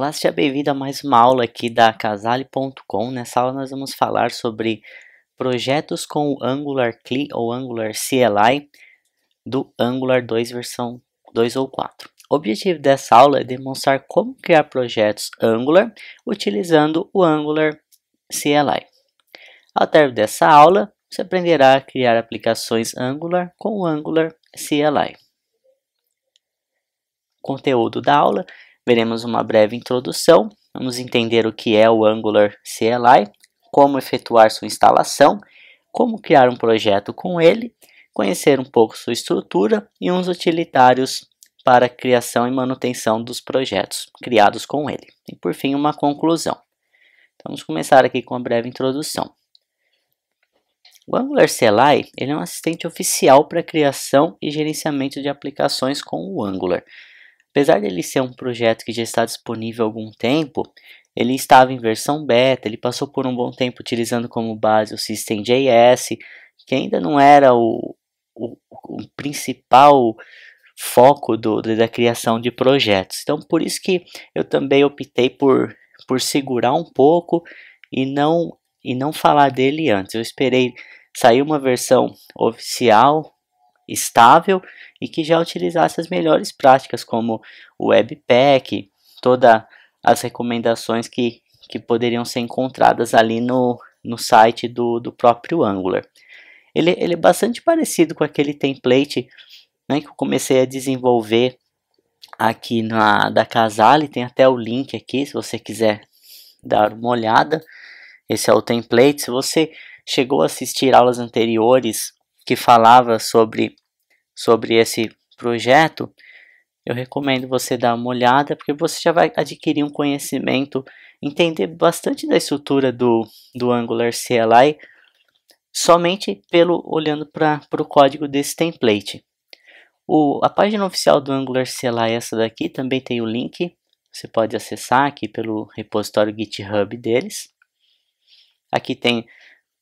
Olá, seja bem-vindo a mais uma aula aqui da Casale.com. Nessa aula nós vamos falar sobre projetos com o Angular CLI ou Angular CLI do Angular 2 versão 2 ou 4. O objetivo dessa aula é demonstrar como criar projetos Angular utilizando o Angular CLI. Ao término dessa aula, você aprenderá a criar aplicações Angular com o Angular CLI. Conteúdo da aula veremos uma breve introdução, vamos entender o que é o Angular CLI, como efetuar sua instalação, como criar um projeto com ele, conhecer um pouco sua estrutura e uns utilitários para criação e manutenção dos projetos criados com ele. E por fim, uma conclusão. Então, vamos começar aqui com uma breve introdução. O Angular CLI ele é um assistente oficial para criação e gerenciamento de aplicações com o Angular. Apesar dele ser um projeto que já está disponível há algum tempo, ele estava em versão beta, ele passou por um bom tempo utilizando como base o System.js, que ainda não era o, o, o principal foco do, da criação de projetos. Então, por isso que eu também optei por, por segurar um pouco e não, e não falar dele antes. Eu esperei sair uma versão oficial, estável, e que já utilizasse as melhores práticas, como o Webpack, todas as recomendações que, que poderiam ser encontradas ali no, no site do, do próprio Angular. Ele, ele é bastante parecido com aquele template né, que eu comecei a desenvolver aqui na da Casale, tem até o link aqui se você quiser dar uma olhada. Esse é o template. Se você chegou a assistir aulas anteriores que falava sobre sobre esse projeto, eu recomendo você dar uma olhada, porque você já vai adquirir um conhecimento, entender bastante da estrutura do, do Angular CLI, somente pelo olhando para o código desse template. O, a página oficial do Angular CLI é essa daqui, também tem o link, você pode acessar aqui pelo repositório GitHub deles. Aqui tem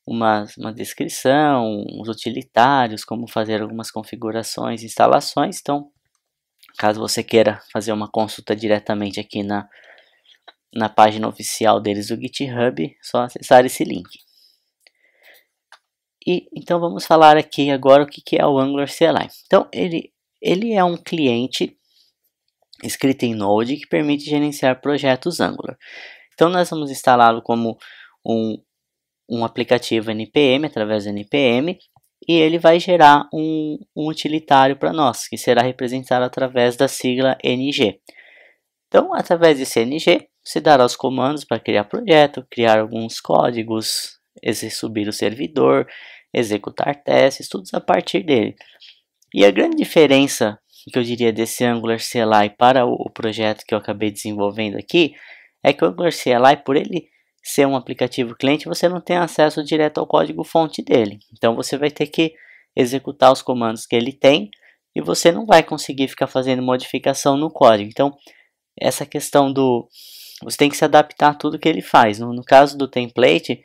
uma, uma descrição, os utilitários, como fazer algumas configurações, instalações. Então, caso você queira fazer uma consulta diretamente aqui na, na página oficial deles do GitHub, só acessar esse link. E, então vamos falar aqui agora o que, que é o Angular CLI. Então ele, ele é um cliente escrito em Node que permite gerenciar projetos Angular. Então nós vamos instalá-lo como um, um aplicativo NPM, através do NPM, e ele vai gerar um, um utilitário para nós, que será representado através da sigla ng. Então, através desse ng, se dará os comandos para criar projeto, criar alguns códigos, subir o servidor, executar testes, tudo a partir dele. E a grande diferença que eu diria desse Angular CLI para o projeto que eu acabei desenvolvendo aqui é que o Angular CLI, por ele ser um aplicativo cliente, você não tem acesso direto ao código-fonte dele. Então você vai ter que executar os comandos que ele tem e você não vai conseguir ficar fazendo modificação no código. Então, essa questão do. Você tem que se adaptar a tudo que ele faz. No, no caso do template,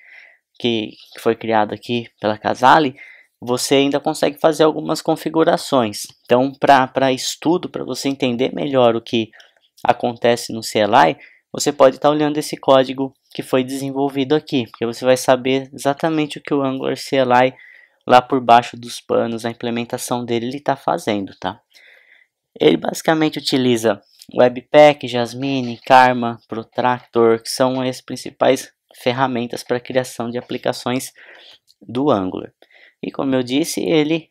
que, que foi criado aqui pela Casale, você ainda consegue fazer algumas configurações. Então, para estudo, para você entender melhor o que acontece no CLI, você pode estar tá olhando esse código que foi desenvolvido aqui, porque você vai saber exatamente o que o Angular CLI lá por baixo dos panos, a implementação dele, ele está fazendo, tá? Ele basicamente utiliza Webpack, Jasmine, Karma, Protractor, que são as principais ferramentas para criação de aplicações do Angular. E como eu disse, ele,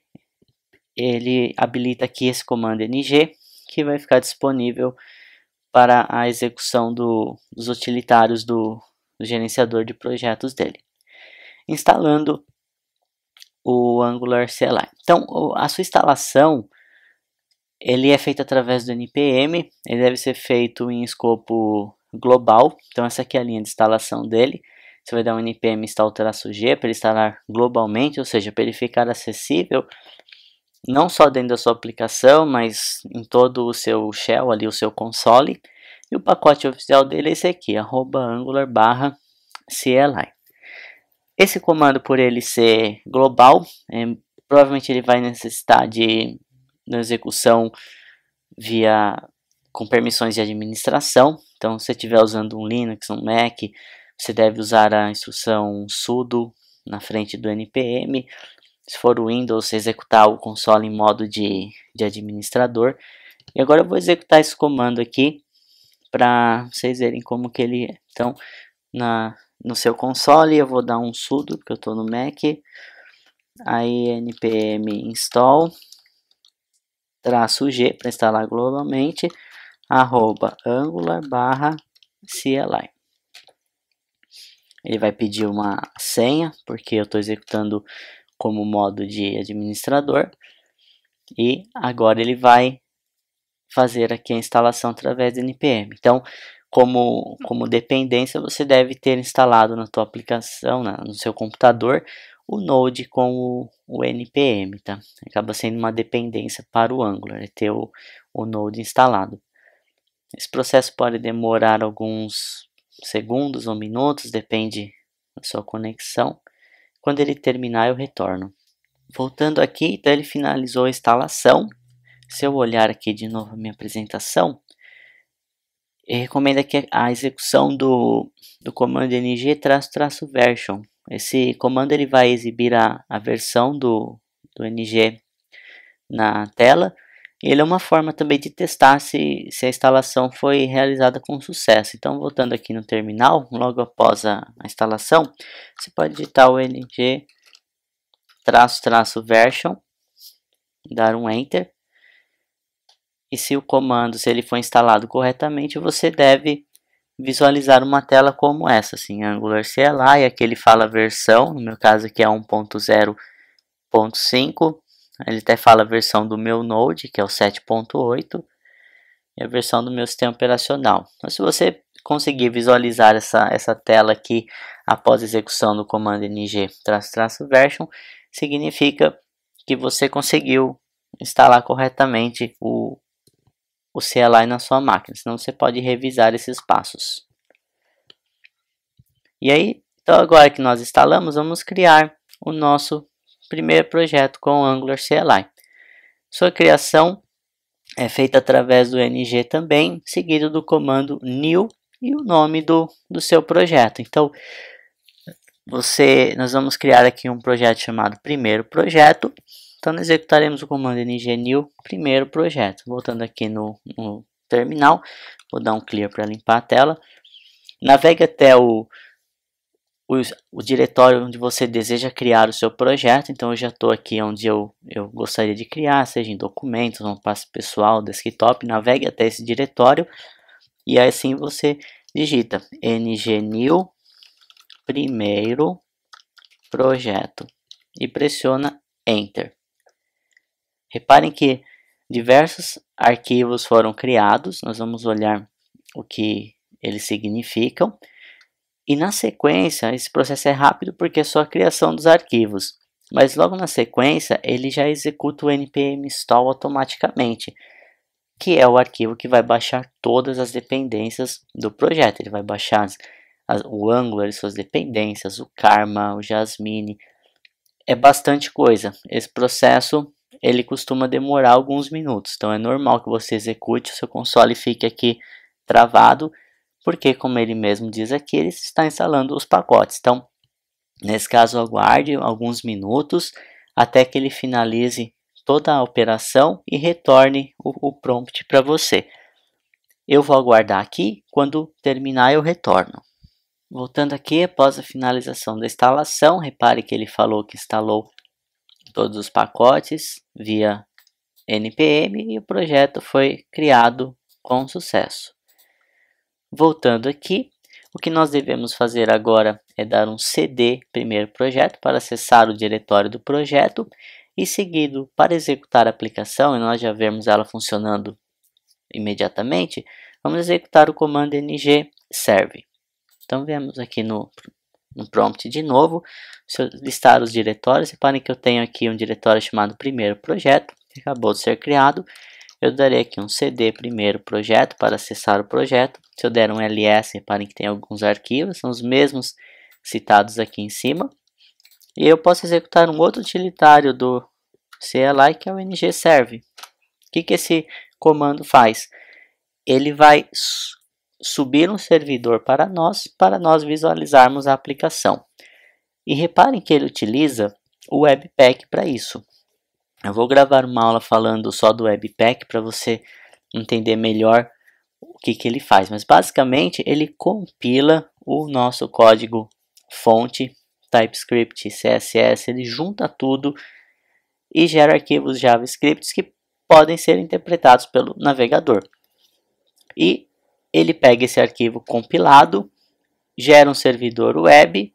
ele habilita aqui esse comando ng, que vai ficar disponível para a execução do, dos utilitários do, do gerenciador de projetos dele, instalando o Angular CLI. Então, a sua instalação ele é feita através do npm, ele deve ser feito em escopo global. Então essa aqui é a linha de instalação dele. Você vai dar um npm install-g para ele instalar globalmente, ou seja, para ele ficar acessível não só dentro da sua aplicação, mas em todo o seu shell ali, o seu console. E o pacote oficial dele é esse aqui, arroba angular barra CLI. Esse comando, por ele ser global, é, provavelmente ele vai necessitar de execução via com permissões de administração. Então, se você estiver usando um Linux, um Mac, você deve usar a instrução sudo na frente do npm. Se for o Windows, você executar o console em modo de, de administrador. E agora eu vou executar esse comando aqui para vocês verem como que ele é. Então, na, no seu console, eu vou dar um sudo, porque eu estou no Mac. Aí, npm install, traço g, para instalar globalmente, arroba angular barra CLI. Ele vai pedir uma senha, porque eu estou executando como modo de administrador. E agora ele vai fazer aqui a instalação através do npm. Então, como, como dependência, você deve ter instalado na tua aplicação, na, no seu computador, o Node com o, o, npm, tá? Acaba sendo uma dependência para o Angular, é ter o, o Node instalado. Esse processo pode demorar alguns segundos ou minutos, depende da sua conexão. Quando ele terminar, eu retorno. Voltando aqui, então ele finalizou a instalação, se eu olhar aqui de novo a minha apresentação, recomenda aqui a execução do, do comando ng-version. Esse comando ele vai exibir a, a versão do, do ng na tela. Ele é uma forma também de testar se, se a instalação foi realizada com sucesso. Então, voltando aqui no terminal, logo após a, a instalação, você pode digitar o ng-version, dar um Enter. E se o comando, se ele for instalado corretamente, você deve visualizar uma tela como essa, assim, Angular CLI, aqui ele fala versão, no meu caso aqui é 1.0.5, ele até fala a versão do meu Node, que é o 7.8, e a versão do meu sistema operacional. Então, se você conseguir visualizar essa, essa tela aqui após execução do comando ng-version, significa que você conseguiu instalar corretamente o o CLI é na sua máquina, senão você pode revisar esses passos. E aí, então agora que nós instalamos, vamos criar o nosso primeiro projeto com Angular CLI. Sua criação é feita através do ng também, seguido do comando new e o nome do, do seu projeto. Então, você, nós vamos criar aqui um projeto chamado primeiro projeto então, executaremos o comando ng-new primeiro projeto. Voltando aqui no, no terminal, vou dar um clear para limpar a tela. Navegue até o, o, o, diretório onde você deseja criar o seu projeto. Então, eu já estou aqui onde eu, eu gostaria de criar, seja em documentos, um passo pessoal, desktop. Navegue até esse diretório e aí sim você digita ng-new primeiro projeto e pressiona Enter. Reparem que diversos arquivos foram criados, nós vamos olhar o que eles significam. E na sequência, esse processo é rápido porque é só a criação dos arquivos. Mas logo na sequência, ele já executa o npm install automaticamente, que é o arquivo que vai baixar todas as dependências do projeto. Ele vai baixar as, as, o Angular e suas dependências, o Karma, o Jasmine. É bastante coisa. Esse processo ele costuma demorar alguns minutos. Então é normal que você execute, o seu console fique aqui travado, porque como ele mesmo diz aqui, ele está instalando os pacotes. Então, nesse caso, aguarde alguns minutos até que ele finalize toda a operação e retorne o, o prompt para você. Eu vou aguardar aqui, quando terminar eu retorno. Voltando aqui, após a finalização da instalação, repare que ele falou que instalou todos os pacotes via NPM e o projeto foi criado com sucesso. Voltando aqui, o que nós devemos fazer agora é dar um cd primeiro projeto para acessar o diretório do projeto e seguido para executar a aplicação e nós já vemos ela funcionando imediatamente, vamos executar o comando ng serve. Então vemos aqui no um prompt de novo, listar os diretórios. Reparem que eu tenho aqui um diretório chamado primeiro projeto, que acabou de ser criado. Eu darei aqui um cd primeiro projeto para acessar o projeto. Se eu der um ls, reparem que tem alguns arquivos, são os mesmos citados aqui em cima. E eu posso executar um outro utilitário do CLI, que é o ngserve. O que, que esse comando faz? Ele vai subir um servidor para nós, para nós visualizarmos a aplicação. E reparem que ele utiliza o Webpack para isso. Eu vou gravar uma aula falando só do Webpack para você entender melhor o que, que ele faz. Mas basicamente ele compila o nosso código fonte, TypeScript, CSS, ele junta tudo e gera arquivos JavaScript que podem ser interpretados pelo navegador. E ele pega esse arquivo compilado, gera um servidor web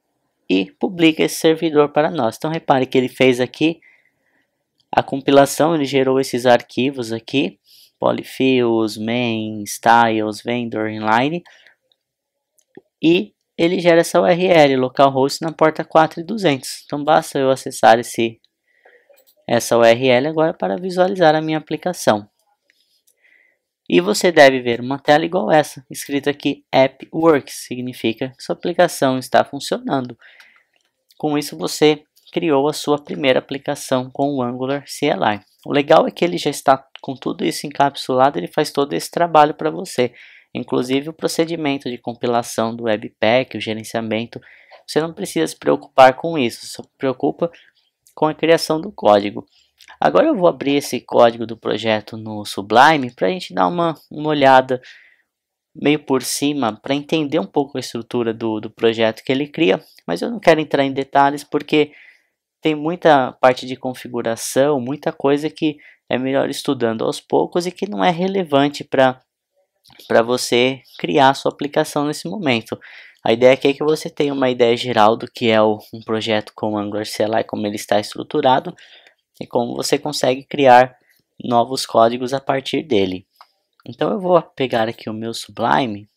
e publica esse servidor para nós. Então repare que ele fez aqui a compilação, ele gerou esses arquivos aqui, polyfills, main, styles, vendor, inline, e ele gera essa URL, localhost na porta 4200. Então basta eu acessar esse, essa URL agora para visualizar a minha aplicação. E você deve ver uma tela igual essa, escrita aqui App Works, significa que sua aplicação está funcionando. Com isso você criou a sua primeira aplicação com o Angular CLI. O legal é que ele já está com tudo isso encapsulado, ele faz todo esse trabalho para você. Inclusive o procedimento de compilação do Webpack, o gerenciamento, você não precisa se preocupar com isso, só se preocupa com a criação do código. Agora eu vou abrir esse código do projeto no Sublime para a gente dar uma, uma olhada meio por cima para entender um pouco a estrutura do, do projeto que ele cria, mas eu não quero entrar em detalhes porque tem muita parte de configuração, muita coisa que é melhor estudando aos poucos e que não é relevante para para você criar a sua aplicação nesse momento. A ideia aqui é que você tenha uma ideia geral do que é um projeto com Angular CLI, como ele está estruturado, e como você consegue criar novos códigos a partir dele. Então eu vou pegar aqui o meu Sublime,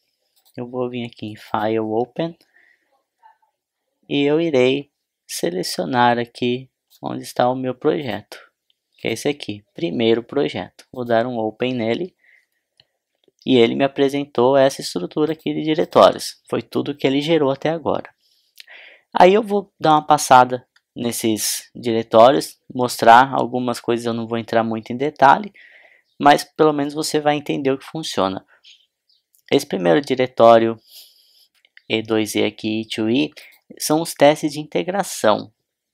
eu vou vir aqui em File Open e eu irei selecionar aqui onde está o meu projeto, que é esse aqui, primeiro projeto. Vou dar um Open nele e ele me apresentou essa estrutura aqui de diretórios. Foi tudo que ele gerou até agora. Aí eu vou dar uma passada nesses diretórios, mostrar algumas coisas, eu não vou entrar muito em detalhe, mas pelo menos você vai entender o que funciona. Esse primeiro diretório E2E aqui, e 2 e são os testes de integração.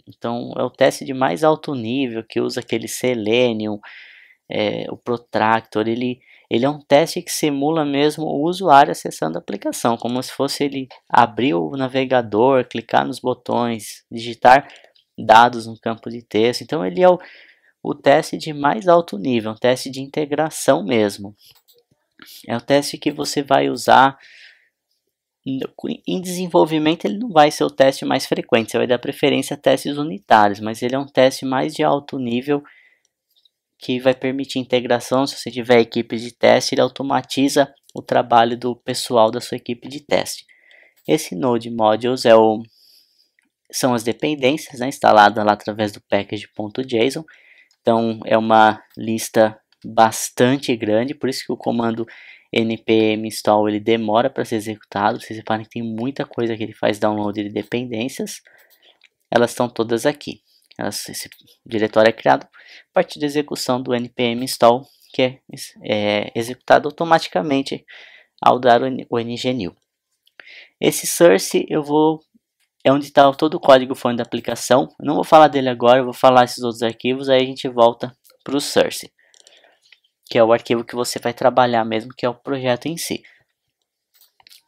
Então, é o teste de mais alto nível que usa aquele Selenium, é, o Protractor. Ele, ele é um teste que simula mesmo o usuário acessando a aplicação, como se fosse ele abrir o navegador, clicar nos botões, digitar dados no campo de texto. Então, ele é o, o teste de mais alto nível, um teste de integração mesmo. É o teste que você vai usar em desenvolvimento ele não vai ser o teste mais frequente, você vai dar preferência a testes unitários, mas ele é um teste mais de alto nível que vai permitir integração, se você tiver equipe de teste, ele automatiza o trabalho do pessoal da sua equipe de teste. Esse Node Modules é o são as dependências né, instaladas lá através do package.json. Então é uma lista bastante grande, por isso que o comando npm install ele demora para ser executado. Vocês reparem que tem muita coisa que ele faz download de dependências. Elas estão todas aqui. Elas, esse diretório é criado a partir da execução do npm install, que é, é executado automaticamente ao dar o, o ngnew. Esse source eu vou é onde está todo o código fonte da aplicação. Eu não vou falar dele agora, vou falar esses outros arquivos, aí a gente volta para o source, que é o arquivo que você vai trabalhar mesmo, que é o projeto em si.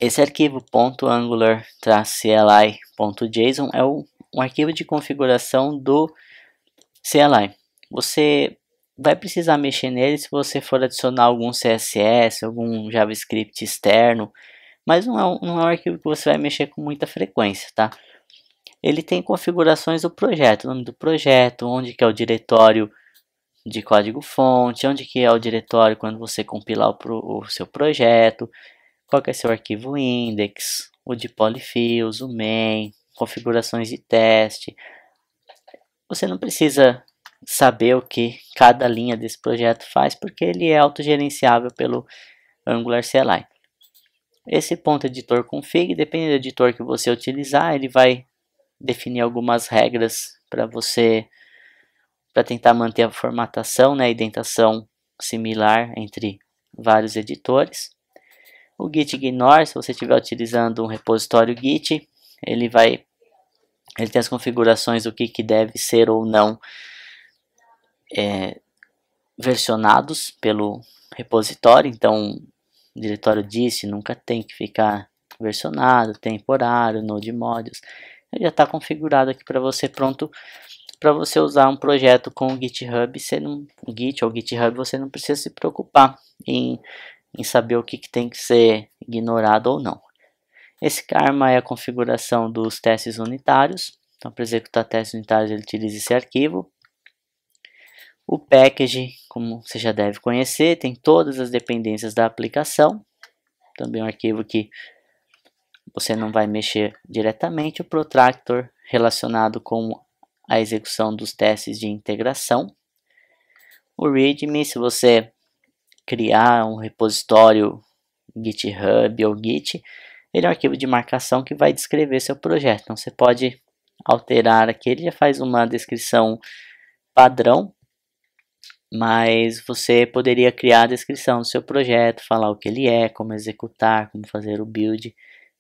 Esse arquivo .angular-cli.json é um arquivo de configuração do CLI. Você vai precisar mexer nele se você for adicionar algum CSS, algum JavaScript externo, mas não é, um, não é um arquivo que você vai mexer com muita frequência, tá? Ele tem configurações do projeto, nome do projeto, onde que é o diretório de código-fonte, onde que é o diretório quando você compilar o, pro, o seu projeto, qual que é seu arquivo index, o de polyfills, o main, configurações de teste. Você não precisa saber o que cada linha desse projeto faz, porque ele é autogerenciável pelo Angular CLI. Esse ponto é editor config, depende do editor que você utilizar, ele vai definir algumas regras para você para tentar manter a formatação, né, a indentação similar entre vários editores. O git ignore, se você estiver utilizando um repositório git, ele vai ele tem as configurações do que, que deve ser ou não é, versionados pelo repositório, então o diretório disse, nunca tem que ficar versionado, temporário, node modules. Ele já está configurado aqui para você pronto para você usar um projeto com o GitHub, você não, o Git ou o GitHub, você não precisa se preocupar em, em saber o que, que tem que ser ignorado ou não. Esse karma é a configuração dos testes unitários. Então, para executar testes unitários, ele utiliza esse arquivo. O package, como você já deve conhecer, tem todas as dependências da aplicação. Também é um arquivo que você não vai mexer diretamente. O protractor relacionado com a execução dos testes de integração. O README, se você criar um repositório GitHub ou Git, ele é um arquivo de marcação que vai descrever seu projeto. Então você pode alterar aqui, ele já faz uma descrição padrão mas você poderia criar a descrição do seu projeto, falar o que ele é, como executar, como fazer o build.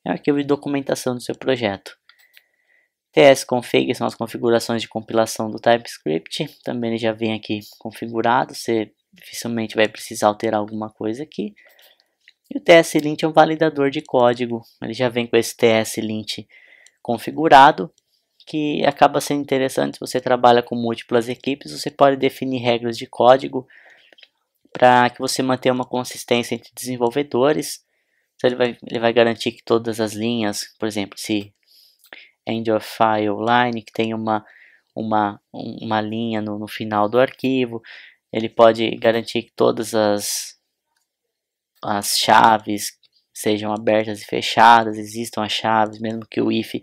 É o arquivo de documentação do seu projeto. TS-config são as configurações de compilação do TypeScript. Também ele já vem aqui configurado, você dificilmente vai precisar alterar alguma coisa aqui. E o TS-lint é um validador de código. Ele já vem com esse TS-lint configurado que acaba sendo interessante se você trabalha com múltiplas equipes, você pode definir regras de código para que você mantenha uma consistência entre desenvolvedores. Então ele vai, ele vai garantir que todas as linhas, por exemplo, se end of file line, que tem uma, uma, uma linha no, no final do arquivo, ele pode garantir que todas as, as chaves sejam abertas e fechadas, existam as chaves, mesmo que o if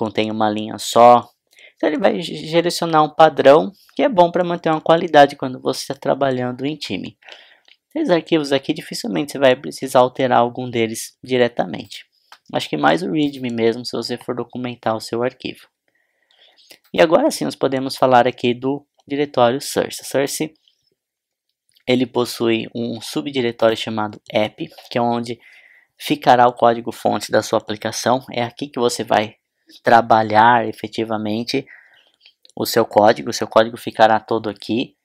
contém uma linha só. Então ele vai direcionar um padrão que é bom para manter uma qualidade quando você está trabalhando em time. Esses arquivos aqui dificilmente você vai precisar alterar algum deles diretamente. Acho que mais o README mesmo se você for documentar o seu arquivo. E agora sim nós podemos falar aqui do diretório source. Source ele possui um subdiretório chamado app, que é onde ficará o código fonte da sua aplicação. É aqui que você vai trabalhar efetivamente o seu código, o seu código ficará todo aqui.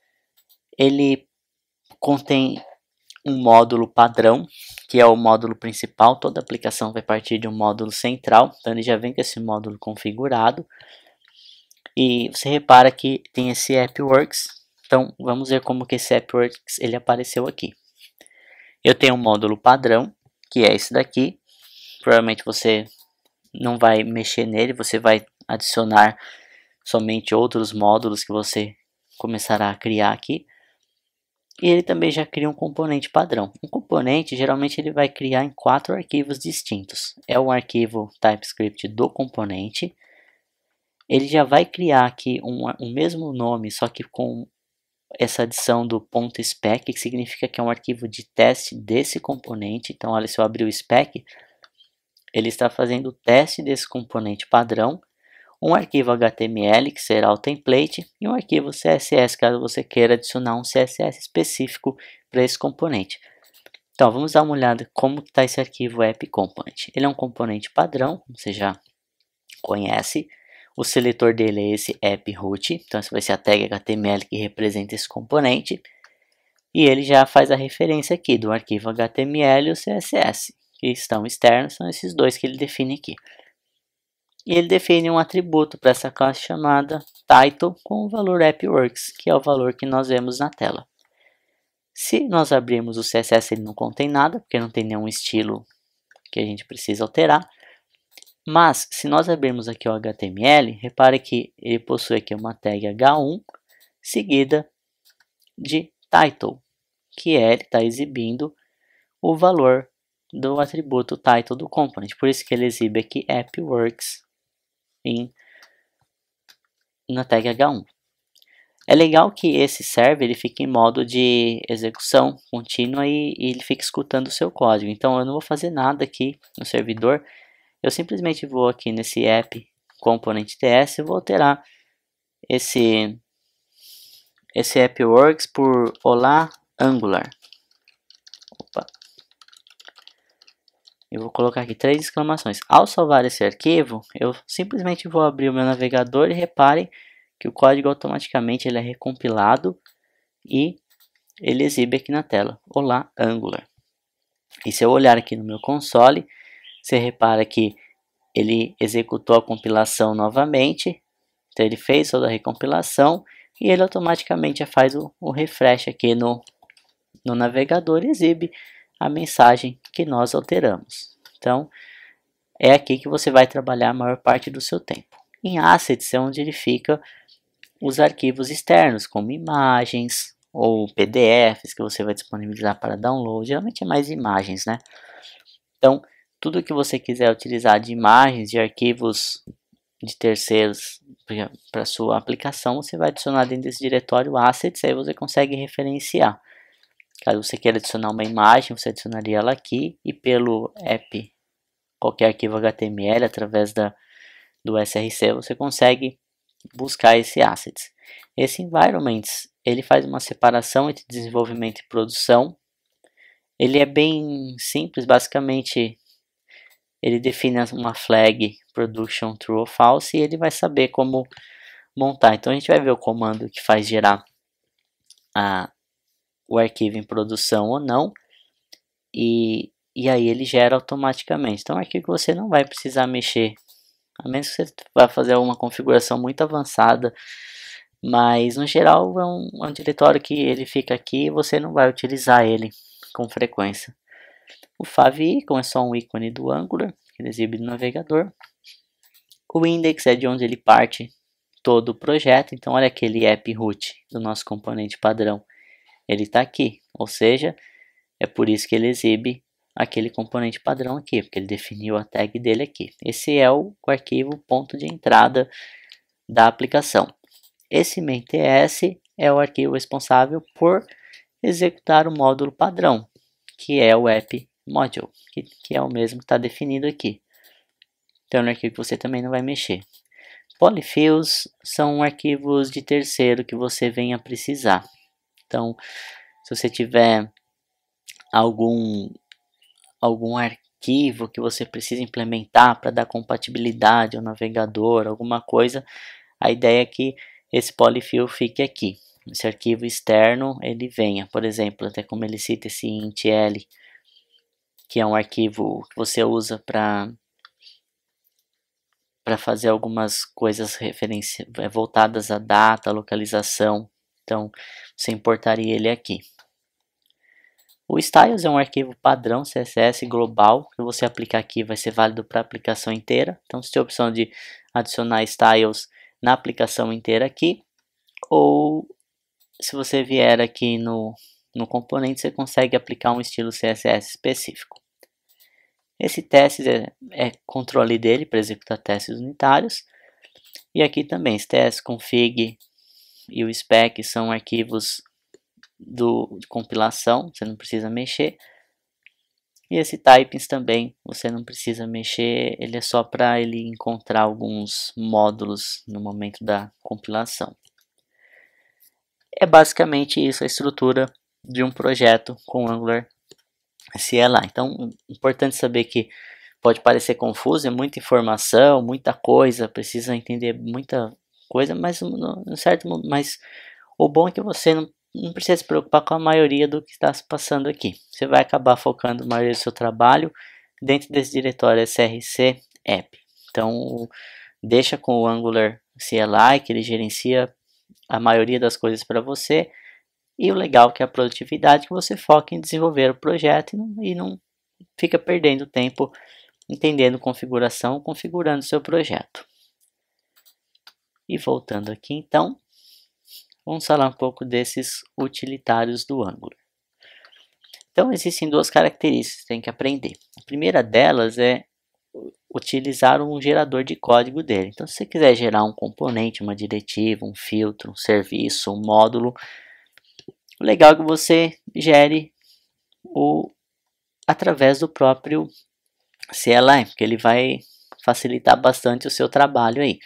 Ele contém um módulo padrão, que é o módulo principal, toda aplicação vai partir de um módulo central, então ele já vem com esse módulo configurado. E você repara que tem esse AppWorks, então vamos ver como que esse AppWorks ele apareceu aqui. Eu tenho um módulo padrão, que é esse daqui, provavelmente você não vai mexer nele, você vai adicionar somente outros módulos que você começará a criar aqui. E ele também já cria um componente padrão. Um componente, geralmente, ele vai criar em quatro arquivos distintos. É o arquivo TypeScript do componente. Ele já vai criar aqui um, um mesmo nome, só que com essa adição do ponto .spec, que significa que é um arquivo de teste desse componente. Então, olha, se eu abrir o spec, ele está fazendo o teste desse componente padrão, um arquivo HTML, que será o template, e um arquivo CSS, caso você queira adicionar um CSS específico para esse componente. Então, vamos dar uma olhada como está esse arquivo app component. Ele é um componente padrão, como você já conhece. O seletor dele é esse app root, então essa vai ser a tag HTML que representa esse componente. E ele já faz a referência aqui do arquivo HTML e o CSS que estão externos são esses dois que ele define aqui. E ele define um atributo para essa classe chamada title com o valor AppWorks, que é o valor que nós vemos na tela. Se nós abrirmos o CSS, ele não contém nada, porque não tem nenhum estilo que a gente precisa alterar. Mas, se nós abrirmos aqui o HTML, repare que ele possui aqui uma tag H1, seguida de title, que é, ele está exibindo o valor do atributo title do component. Por isso que ele exibe aqui appworks em, na tag H1. É legal que esse server ele fique em modo de execução contínua e, e, ele fica escutando o seu código. Então eu não vou fazer nada aqui no servidor. Eu simplesmente vou aqui nesse app component ts e vou alterar esse esse appworks por olá angular. Opa, eu vou colocar aqui três exclamações. Ao salvar esse arquivo, eu simplesmente vou abrir o meu navegador e reparem que o código automaticamente ele é recompilado e ele exibe aqui na tela, olá Angular. E se eu olhar aqui no meu console, você repara que ele executou a compilação novamente, então ele fez toda a recompilação e ele automaticamente faz o, o refresh aqui no, no navegador e exibe a mensagem que nós alteramos. Então, é aqui que você vai trabalhar a maior parte do seu tempo. Em assets é onde ele fica os arquivos externos, como imagens ou PDFs que você vai disponibilizar para download, geralmente é mais imagens, né? Então, tudo que você quiser utilizar de imagens, de arquivos de terceiros para sua aplicação, você vai adicionar dentro desse diretório assets, aí você consegue referenciar. Caso você queira adicionar uma imagem, você adicionaria ela aqui e pelo app, qualquer arquivo HTML, através da, do SRC, você consegue buscar esse assets. Esse environments, ele faz uma separação entre desenvolvimento e produção. Ele é bem simples, basicamente ele define uma flag production true ou false e ele vai saber como montar. Então a gente vai ver o comando que faz gerar a, o arquivo em produção ou não, e, e aí ele gera automaticamente. Então, é aqui que você não vai precisar mexer, a menos que você vá fazer alguma configuração muito avançada, mas no geral é um, é um diretório que ele fica aqui e você não vai utilizar ele com frequência. O favicon é só um ícone do Angular, que ele exibe no navegador. O index é de onde ele parte todo o projeto, então olha aquele app root do nosso componente padrão ele está aqui. Ou seja, é por isso que ele exibe aquele componente padrão aqui, porque ele definiu a tag dele aqui. Esse é o, o arquivo ponto de entrada da aplicação. Esse main.ts é o arquivo responsável por executar o módulo padrão, que é o app module, que, que é o mesmo que está definido aqui. Então, é um arquivo que você também não vai mexer. Polyfills são arquivos de terceiro que você venha precisar. Então, se você tiver algum algum arquivo que você precisa implementar para dar compatibilidade ao navegador, alguma coisa, a ideia é que esse polyfill fique aqui. Esse arquivo externo, ele venha, por exemplo, até como ele cita esse intl, que é um arquivo que você usa para para fazer algumas coisas é, voltadas à data, localização então você importaria ele aqui. O styles é um arquivo padrão CSS global que você aplicar aqui vai ser válido para a aplicação inteira. Então você tem a opção de adicionar styles na aplicação inteira aqui ou se você vier aqui no, no componente você consegue aplicar um estilo CSS específico. Esse teste é, é controle dele para executar testes unitários. E aqui também, ts config e o spec são arquivos do, de compilação, você não precisa mexer. E esse typings também, você não precisa mexer, ele é só para ele encontrar alguns módulos no momento da compilação. É basicamente isso a estrutura de um projeto com Angular CLI. Então, importante saber que pode parecer confuso, é muita informação, muita coisa, precisa entender muita coisa, mas no, certo, mas o bom é que você não, não, precisa se preocupar com a maioria do que está se passando aqui. Você vai acabar focando a maioria do seu trabalho dentro desse diretório SRC app. Então, deixa com o Angular CLI que ele gerencia a maioria das coisas para você. E o legal é que é a produtividade, que você foca em desenvolver o projeto e não, e não fica perdendo tempo entendendo configuração, configurando seu projeto. E voltando aqui então, vamos falar um pouco desses utilitários do Angular. Então existem duas características que tem que aprender. A primeira delas é utilizar um gerador de código dele. Então se você quiser gerar um componente, uma diretiva, um filtro, um serviço, um módulo, o legal é que você gere o através do próprio CLI, porque ele vai facilitar bastante o seu trabalho aí.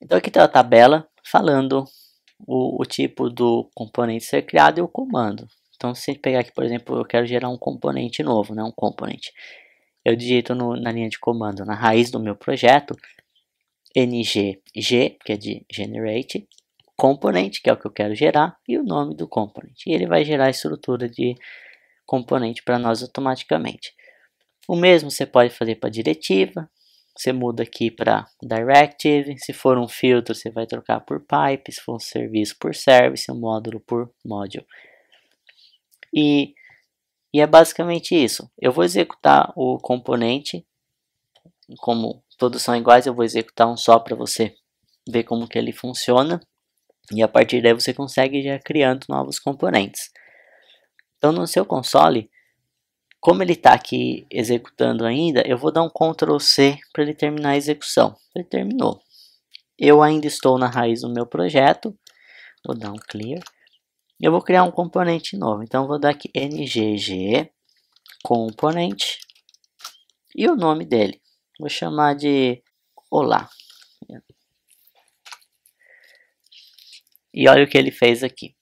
Então aqui tem a tabela falando o, o, tipo do componente ser criado e o comando. Então se pegar aqui, por exemplo, eu quero gerar um componente novo, né, um componente. Eu digito no, na linha de comando, na raiz do meu projeto, ng-g, que é de generate, componente, que é o que eu quero gerar, e o nome do componente. E ele vai gerar a estrutura de componente para nós automaticamente. O mesmo você pode fazer para a diretiva, você muda aqui para Directive. Se for um filtro, você vai trocar por Pipe. Se for um serviço, por Service. Um módulo, por Module. E, e é basicamente isso. Eu vou executar o componente. Como todos são iguais, eu vou executar um só para você ver como que ele funciona. E a partir daí você consegue já criando novos componentes. Então no seu console, como ele está aqui executando ainda, eu vou dar um Ctrl C para ele terminar a execução. Ele terminou. Eu ainda estou na raiz do meu projeto. Vou dar um clear. Eu vou criar um componente novo. Então, vou dar aqui ngg componente e o nome dele. Vou chamar de Olá. E olha o que ele fez aqui.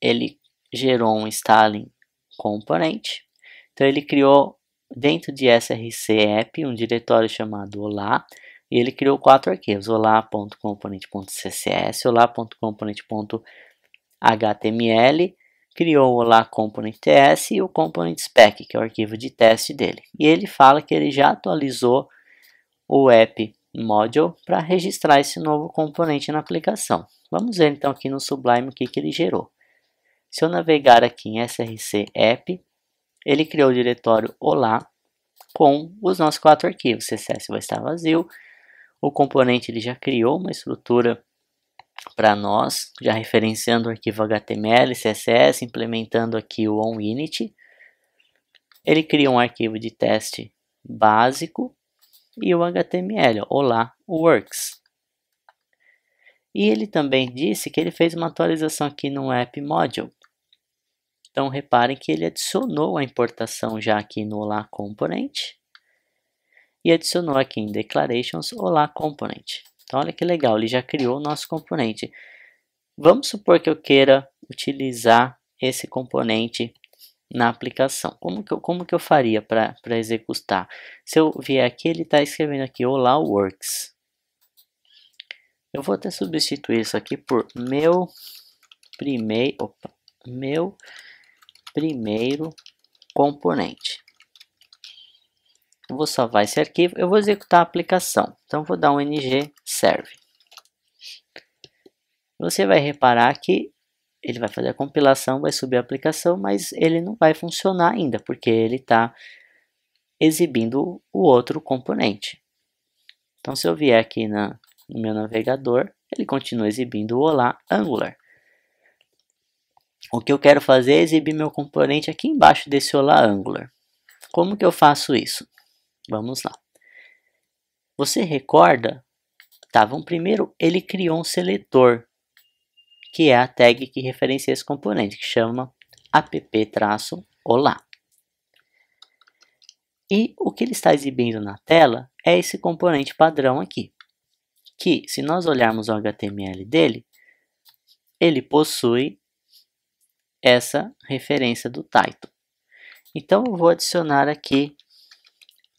Ele gerou um styling componente então ele criou dentro de SRC app um diretório chamado Olá e ele criou quatro arquivos: Olá.component.css, olá.componente.html, criou o olá component e o component.spec spec, que é o arquivo de teste dele. E ele fala que ele já atualizou o app module para registrar esse novo componente na aplicação. Vamos ver então aqui no Sublime o que, que ele gerou. Se eu navegar aqui em src app, ele criou o diretório Olá com os nossos quatro arquivos. CSS vai estar vazio. O componente ele já criou uma estrutura para nós, já referenciando o arquivo HTML, CSS, implementando aqui o onInit. Ele cria um arquivo de teste básico e o HTML, olá, works. E ele também disse que ele fez uma atualização aqui no app module. Então reparem que ele adicionou a importação já aqui no Olá Component e adicionou aqui em Declarations Olá Component. Então olha que legal, ele já criou o nosso componente. Vamos supor que eu queira utilizar esse componente na aplicação. Como que eu, como que eu faria para executar? Se eu vier aqui, ele está escrevendo aqui Olá Works. Eu vou até substituir isso aqui por meu primeiro, opa, meu primeiro componente. Eu vou salvar esse arquivo, eu vou executar a aplicação. Então vou dar um ng serve. Você vai reparar que ele vai fazer a compilação, vai subir a aplicação, mas ele não vai funcionar ainda, porque ele está exibindo o outro componente. Então se eu vier aqui na, no meu navegador, ele continua exibindo o Olá Angular. O que eu quero fazer é exibir meu componente aqui embaixo desse Olá Angular. Como que eu faço isso? Vamos lá. Você recorda? Tá, vamos primeiro, ele criou um seletor, que é a tag que referencia esse componente, que chama app-olá. E o que ele está exibindo na tela é esse componente padrão aqui, que se nós olharmos o HTML dele, ele possui essa referência do title. Então, eu vou adicionar aqui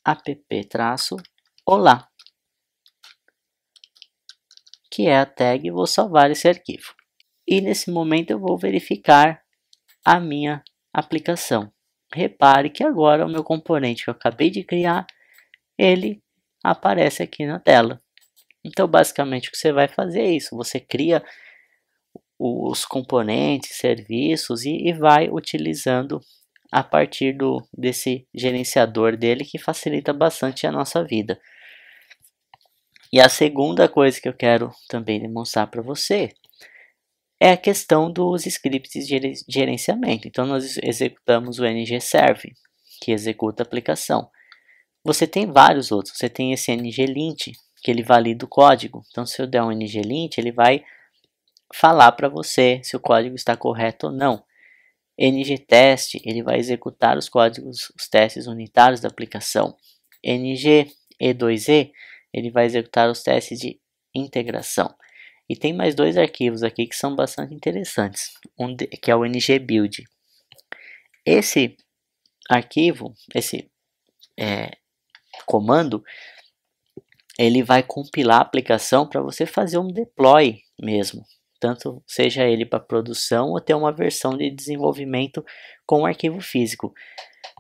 app-olá, que é a tag, vou salvar esse arquivo. E nesse momento eu vou verificar a minha aplicação. Repare que agora o meu componente que eu acabei de criar, ele aparece aqui na tela. Então, basicamente, o que você vai fazer é isso. Você cria os componentes, serviços e, e vai utilizando a partir do, desse gerenciador dele que facilita bastante a nossa vida. E a segunda coisa que eu quero também demonstrar para você é a questão dos scripts de gerenciamento. Então, nós executamos o ng-serve, que executa a aplicação. Você tem vários outros. Você tem esse ng-lint, que ele valida o código. Então, se eu der um ng-lint, ele vai falar para você se o código está correto ou não. NGTest, ele vai executar os códigos, os testes unitários da aplicação. NG E2E, ele vai executar os testes de integração. E tem mais dois arquivos aqui que são bastante interessantes, um de, que é o ng-build. Esse arquivo, esse é, comando, ele vai compilar a aplicação para você fazer um deploy mesmo, tanto seja ele para produção ou ter uma versão de desenvolvimento com arquivo físico.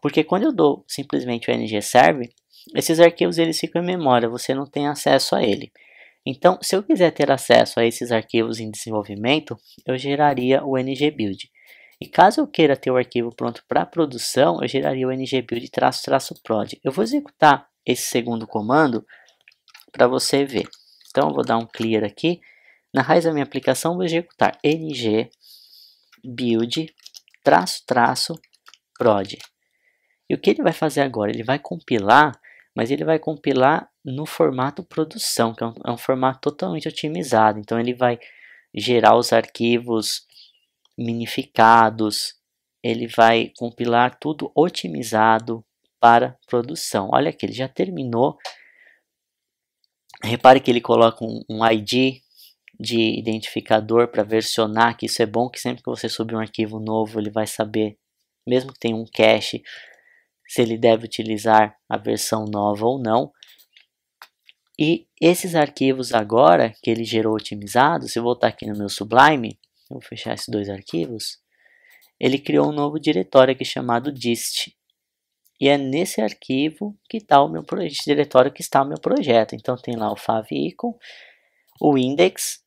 Porque quando eu dou simplesmente o ng-serve, esses arquivos eles ficam em memória, você não tem acesso a ele. Então, se eu quiser ter acesso a esses arquivos em desenvolvimento, eu geraria o ng-build. E caso eu queira ter o arquivo pronto para produção, eu geraria o ngbuild-prod. Eu vou executar esse segundo comando para você ver. Então, eu vou dar um clear aqui na raiz da minha aplicação, vou executar ng build traço traço prod. E o que ele vai fazer agora? Ele vai compilar, mas ele vai compilar no formato produção, que é um, é um formato totalmente otimizado. Então, ele vai gerar os arquivos minificados, ele vai compilar tudo otimizado para produção. Olha aqui, ele já terminou. Repare que ele coloca um, um ID de identificador para versionar, que isso é bom, que sempre que você subir um arquivo novo, ele vai saber, mesmo que tenha um cache, se ele deve utilizar a versão nova ou não. E esses arquivos agora, que ele gerou otimizado, se eu voltar aqui no meu Sublime, vou fechar esses dois arquivos, ele criou um novo diretório aqui chamado dist. E é nesse arquivo que está o meu diretório que está o meu projeto. Então tem lá o favicon, o index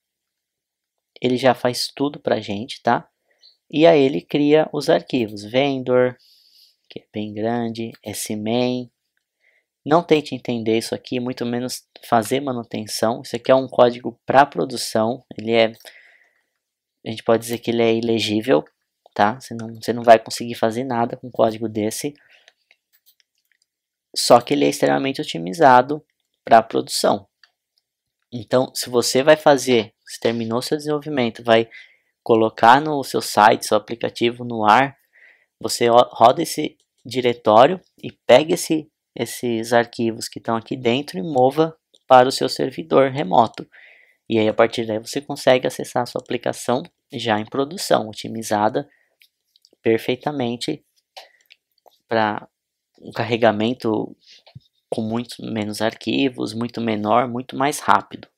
ele já faz tudo para a gente, tá? E aí ele cria os arquivos, vendor, que é bem grande, S-Main. Não tente entender isso aqui, muito menos fazer manutenção. Isso aqui é um código para produção, ele é, a gente pode dizer que ele é ilegível, tá? Você não, você não vai conseguir fazer nada com um código desse. Só que ele é extremamente otimizado para produção. Então, se você vai fazer, se terminou seu desenvolvimento, vai colocar no seu site, seu aplicativo no ar, você roda esse diretório e pega esse, esses arquivos que estão aqui dentro e mova para o seu servidor remoto. E aí, a partir daí, você consegue acessar a sua aplicação já em produção, otimizada perfeitamente para um carregamento com muito menos arquivos, muito menor, muito mais rápido.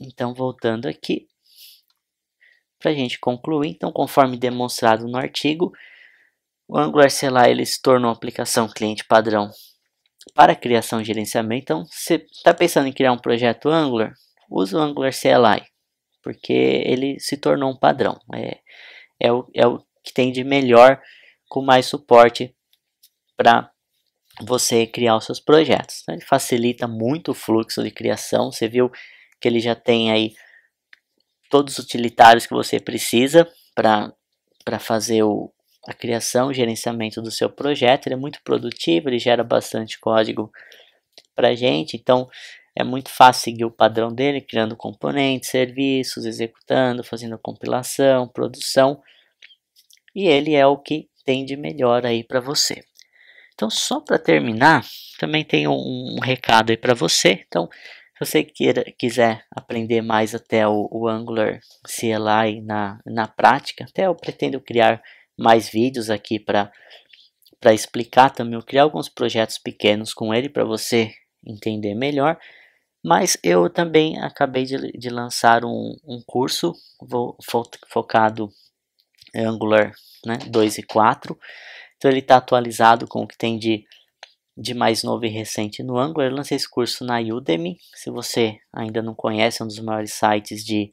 Então, voltando aqui, para a gente concluir, então, conforme demonstrado no artigo, o Angular CLI ele se tornou uma aplicação cliente padrão para criação e gerenciamento. Então, se está pensando em criar um projeto Angular, use o Angular CLI, porque ele se tornou um padrão. É, é, o, é o que tem de melhor com mais suporte para você criar os seus projetos. Né? ele facilita muito o fluxo de criação. Você viu que ele já tem aí todos os utilitários que você precisa para fazer o, a criação, o gerenciamento do seu projeto. Ele é muito produtivo, ele gera bastante código para a gente. Então, é muito fácil seguir o padrão dele, criando componentes, serviços, executando, fazendo compilação, produção. E ele é o que tem de melhor aí para você. Então, só para terminar, também tenho um, recado aí para você. Então, se você queira, quiser aprender mais até o, o Angular CLI na, na prática, até eu pretendo criar mais vídeos aqui para para explicar também, eu criar alguns projetos pequenos com ele para você entender melhor. Mas eu também acabei de, de lançar um, um curso fo, focado Angular né, 2 e 4. Então ele está atualizado com o que tem de, de mais novo e recente no Angular. Eu lancei esse curso na Udemy. Se você ainda não conhece, é um dos maiores sites de,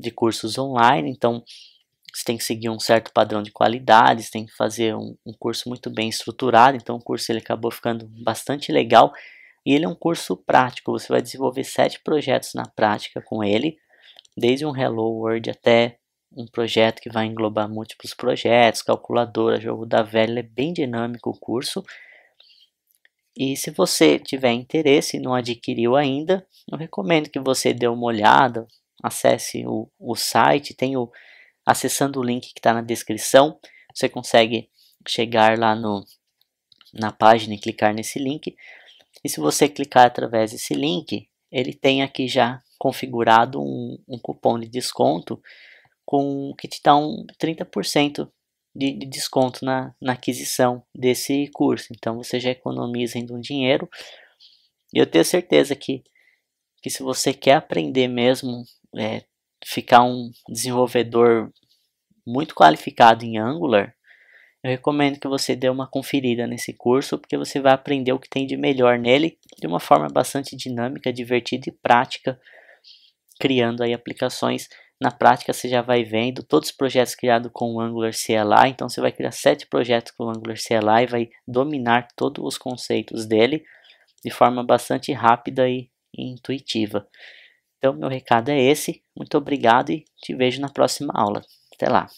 de cursos online. Então você tem que seguir um certo padrão de qualidade, você tem que fazer um, um curso muito bem estruturado. Então o curso ele acabou ficando bastante legal. E ele é um curso prático, você vai desenvolver sete projetos na prática com ele, desde um Hello World até um projeto que vai englobar múltiplos projetos, calculadora, jogo da velha, é bem dinâmico o curso. E se você tiver interesse e não adquiriu ainda, eu recomendo que você dê uma olhada, acesse o, o site, tem o, acessando o link que está na descrição, você consegue chegar lá no, na página e clicar nesse link. E se você clicar através desse link, ele tem aqui já configurado um, um cupom de desconto com que te dá um 30% de, de, desconto na, na aquisição desse curso. Então você já economiza ainda um dinheiro. E eu tenho certeza que, que se você quer aprender mesmo, é, ficar um desenvolvedor muito qualificado em Angular, eu recomendo que você dê uma conferida nesse curso, porque você vai aprender o que tem de melhor nele de uma forma bastante dinâmica, divertida e prática, criando aí aplicações na prática, você já vai vendo todos os projetos criados com o Angular CLI. Então, você vai criar sete projetos com o Angular CLI, e vai dominar todos os conceitos dele de forma bastante rápida e intuitiva. Então, meu recado é esse. Muito obrigado e te vejo na próxima aula. Até lá!